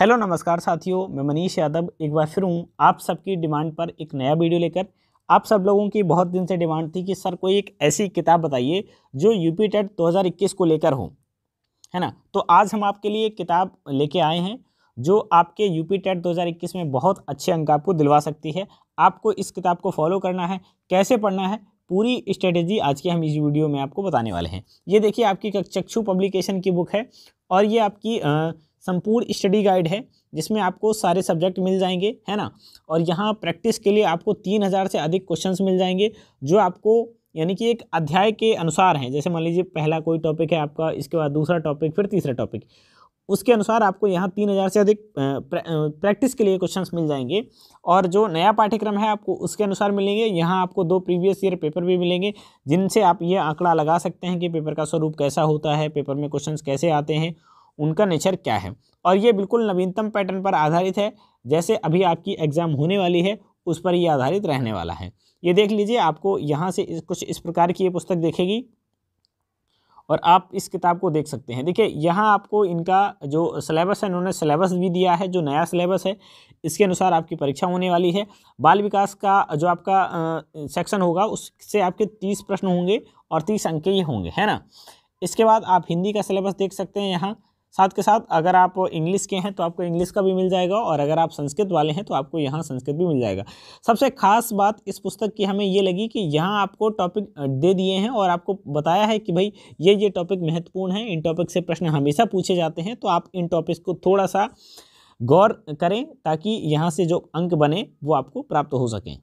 hello नमस्कार साथियों मैं मनीष यादव एक बार फिर हूँ आप सबकी डिमांड पर एक नया वीडियो लेकर आप सब लोगों की बहुत दिन से डिमांड थी कि सर कोई एक ऐसी किताब बताइए जो यूपी टेट 2021 को लेकर हो है ना तो आज हम आपके लिए किताब लेके आए हैं जो आपके यूपी टेट 2021 में बहुत अच्छे अंक आपको दिलवा सकती है आपको इस किताब को फॉलो करना है कैसे पढ़ना है पूरी स्ट्रेटेजी आज के हम इस वीडियो में आपको बताने वाले हैं ये देखिए आपकी चक्षु पब्लिकेशन की बुक है और ये आपकी आ, संपूर्ण स्टडी गाइड है जिसमें आपको सारे सब्जेक्ट मिल जाएंगे है ना और यहाँ प्रैक्टिस के लिए आपको तीन हज़ार से अधिक क्वेश्चंस मिल जाएंगे जो आपको यानी कि एक अध्याय के अनुसार हैं जैसे मान लीजिए पहला कोई टॉपिक है आपका इसके बाद दूसरा टॉपिक फिर तीसरा टॉपिक उसके अनुसार आपको यहाँ तीन हज़ार से अधिक प्रैक्टिस के लिए क्वेश्चंस मिल जाएंगे और जो नया पाठ्यक्रम है आपको उसके अनुसार मिलेंगे यहाँ आपको दो प्रीवियस ईयर पेपर भी मिलेंगे जिनसे आप ये आंकड़ा लगा सकते हैं कि पेपर का स्वरूप कैसा होता है पेपर में क्वेश्चंस कैसे आते हैं उनका नेचर क्या है और ये बिल्कुल नवीनतम पैटर्न पर आधारित है जैसे अभी आपकी एग्ज़ाम होने वाली है उस पर ये आधारित रहने वाला है ये देख लीजिए आपको यहाँ से कुछ इस प्रकार की ये पुस्तक देखेगी और आप इस किताब को देख सकते हैं देखिए यहाँ आपको इनका जो सिलेबस है इन्होंने सिलेबस भी दिया है जो नया सिलेबस है इसके अनुसार आपकी परीक्षा होने वाली है बाल विकास का जो आपका सेक्शन होगा उससे आपके तीस प्रश्न होंगे और तीस अंक ही होंगे है ना इसके बाद आप हिंदी का सिलेबस देख सकते हैं यहाँ साथ के साथ अगर आप इंग्लिश के हैं तो आपको इंग्लिश का भी मिल जाएगा और अगर आप संस्कृत वाले हैं तो आपको यहाँ संस्कृत भी मिल जाएगा सबसे खास बात इस पुस्तक की हमें ये लगी कि यहाँ आपको टॉपिक दे दिए हैं और आपको बताया है कि भाई ये ये टॉपिक महत्वपूर्ण है इन टॉपिक से प्रश्न हमेशा पूछे जाते हैं तो आप इन टॉपिक्स को थोड़ा सा गौर करें ताकि यहाँ से जो अंक बने वो आपको प्राप्त हो सकें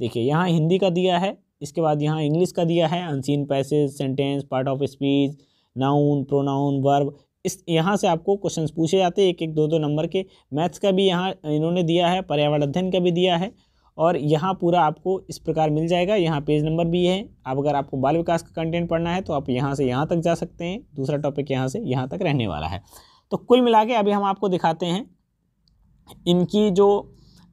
देखिए यहाँ हिंदी का दिया है इसके बाद यहाँ इंग्लिश का दिया है unseen passage sentence part of speech noun pronoun verb इस यहाँ से आपको क्वेश्चन पूछे जाते हैं एक एक दो दो नंबर के मैथ्स का भी यहाँ इन्होंने दिया है पर्यावरण अध्ययन का भी दिया है और यहाँ पूरा आपको इस प्रकार मिल जाएगा यहाँ पेज नंबर भी है आप अगर आपको बाल विकास का कंटेंट पढ़ना है तो आप यहाँ से यहाँ तक जा सकते हैं दूसरा टॉपिक यहाँ से यहाँ तक रहने वाला है तो कुल मिला के अभी हम आपको दिखाते हैं इनकी जो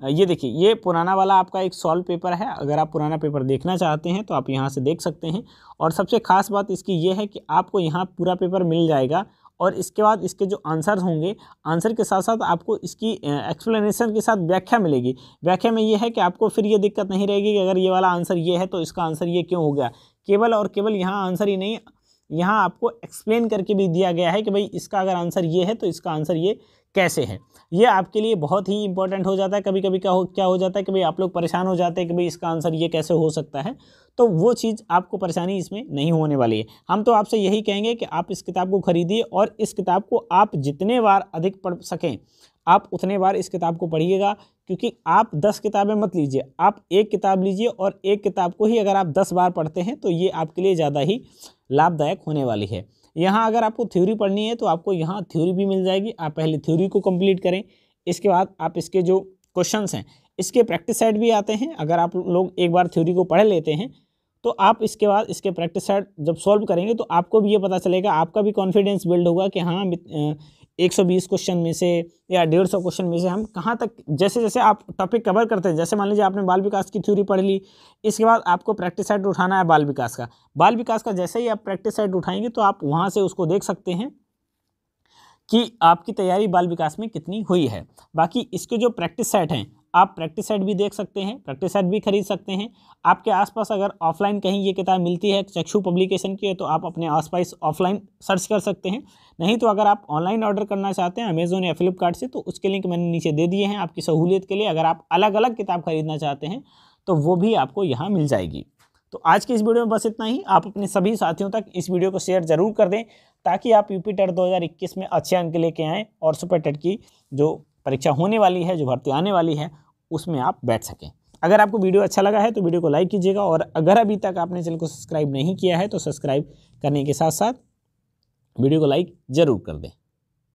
ये देखिए ये पुराना वाला आपका एक सॉल्व पेपर है अगर आप पुराना पेपर देखना चाहते हैं तो आप यहाँ से देख सकते हैं और सबसे खास बात इसकी ये है कि आपको यहाँ पूरा पेपर मिल जाएगा और इसके बाद इसके जो आंसर होंगे आंसर के साथ साथ आपको इसकी एक्सप्लेनेशन के साथ व्याख्या मिलेगी व्याख्या में ये है कि आपको फिर ये दिक्कत नहीं रहेगी कि अगर ये वाला आंसर ये है तो इसका आंसर ये क्यों हो गया केवल और केवल यहाँ आंसर ही नहीं यहाँ आपको एक्सप्लेन करके भी दिया गया है कि भाई इसका अगर आंसर ये है तो इसका आंसर ये कैसे हैं ये आपके लिए बहुत ही इंपॉर्टेंट हो जाता है कभी कभी क्या हो क्या हो जाता है कि भाई आप लोग परेशान हो जाते हैं कि भाई इसका आंसर ये कैसे हो सकता है तो वो चीज़ आपको परेशानी इसमें नहीं होने वाली है हम तो आपसे यही कहेंगे कि आप इस किताब को खरीदिए और इस किताब को आप जितने बार अधिक पढ़ सकें आप उतने बार इस किताब को पढ़िएगा क्योंकि आप दस किताबें मत लीजिए आप एक किताब लीजिए और एक किताब को ही अगर आप दस बार पढ़ते हैं तो ये आपके लिए ज़्यादा ही लाभदायक होने वाली है यहाँ अगर आपको थ्योरी पढ़नी है तो आपको यहाँ थ्योरी भी मिल जाएगी आप पहले थ्योरी को कंप्लीट करें इसके बाद आप इसके जो क्वेश्चन हैं इसके प्रैक्टिस सेट भी आते हैं अगर आप लोग एक बार थ्योरी को पढ़ लेते हैं तो आप इसके बाद इसके प्रैक्टिस सेट जब सॉल्व करेंगे तो आपको भी ये पता चलेगा आपका भी कॉन्फिडेंस बिल्ड होगा कि हाँ 120 क्वेश्चन में से या डेढ़ सौ क्वेश्चन में से हम कहाँ तक जैसे जैसे आप टॉपिक कवर करते हैं जैसे मान लीजिए आपने बाल विकास की थ्योरी पढ़ ली इसके बाद आपको प्रैक्टिस सेट उठाना है बाल विकास का बाल विकास का जैसे ही आप प्रैक्टिस सेट उठाएंगे तो आप वहाँ से उसको देख सकते हैं कि आपकी तैयारी बाल विकास में कितनी हुई है बाकी इसके जो प्रैक्टिस सेट हैं आप प्रैक्टिस सेट भी देख सकते हैं प्रैक्टिस सेट भी खरीद सकते हैं आपके आसपास अगर ऑफलाइन कहीं ये किताब मिलती है चक्षु पब्लिकेशन की है तो आप अपने आसपास ऑफलाइन सर्च कर सकते हैं नहीं तो अगर आप ऑनलाइन ऑर्डर करना चाहते हैं अमेजोन या फ्लिपकार्ट से तो उसके लिंक मैंने नीचे दे दिए हैं आपकी सहूलियत के लिए अगर आप अलग अलग किताब खरीदना चाहते हैं तो वो भी आपको यहाँ मिल जाएगी तो आज की इस वीडियो में बस इतना ही आप अपने सभी साथियों तक इस वीडियो को शेयर जरूर कर दें ताकि आप यूपी टेट 2021 में अच्छे अंक लेके आएँ और सुपर टेट की जो परीक्षा होने वाली है जो भर्ती आने वाली है उसमें आप बैठ सकें अगर आपको वीडियो अच्छा लगा है तो वीडियो को लाइक कीजिएगा और अगर अभी तक आपने चैनल को सब्सक्राइब नहीं किया है तो सब्सक्राइब करने के साथ साथ वीडियो को लाइक ज़रूर कर दें